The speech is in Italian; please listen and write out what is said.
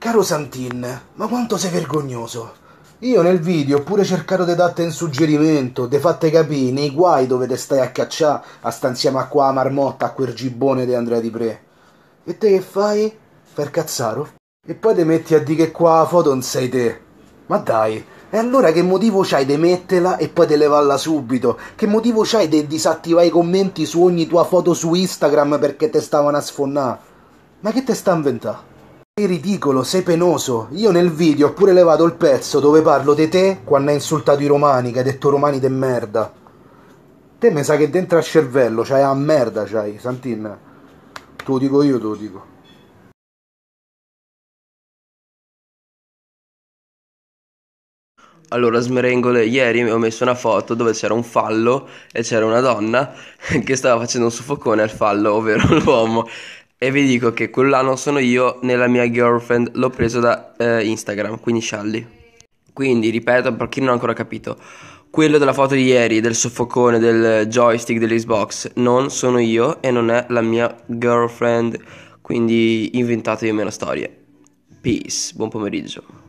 Caro Santin, ma quanto sei vergognoso. Io nel video ho pure cercato di darte un suggerimento, di fatte capire nei guai dove te stai a cacciare a stanziamo a qua a marmotta a quel gibbone di Andrea Di Pre. E te che fai? Per cazzaro? E poi ti metti a dire che qua la foto non sei te. Ma dai, e allora che motivo c'hai di metterla e poi di levarla subito? Che motivo c'hai di disattivare i commenti su ogni tua foto su Instagram perché te stavano a sfonnare? Ma che te sta inventando? Sei ridicolo, sei penoso. Io nel video ho pure levato il pezzo dove parlo di te quando hai insultato i romani, che hai detto romani de merda. Te mi sa che dentro al cervello c'hai a merda, c'hai, Santin. Te lo dico io, te lo dico. Allora, smerengole, ieri mi ho messo una foto dove c'era un fallo e c'era una donna che stava facendo un soffocone al fallo, ovvero l'uomo. E vi dico che quello là non sono io né la mia girlfriend, l'ho preso da eh, Instagram, quindi scialli. Quindi, ripeto, per chi non ha ancora capito, quello della foto di ieri, del soffocone, del joystick dell'Xbox, non sono io e non è la mia girlfriend, quindi inventatevi meno storie. Peace, buon pomeriggio.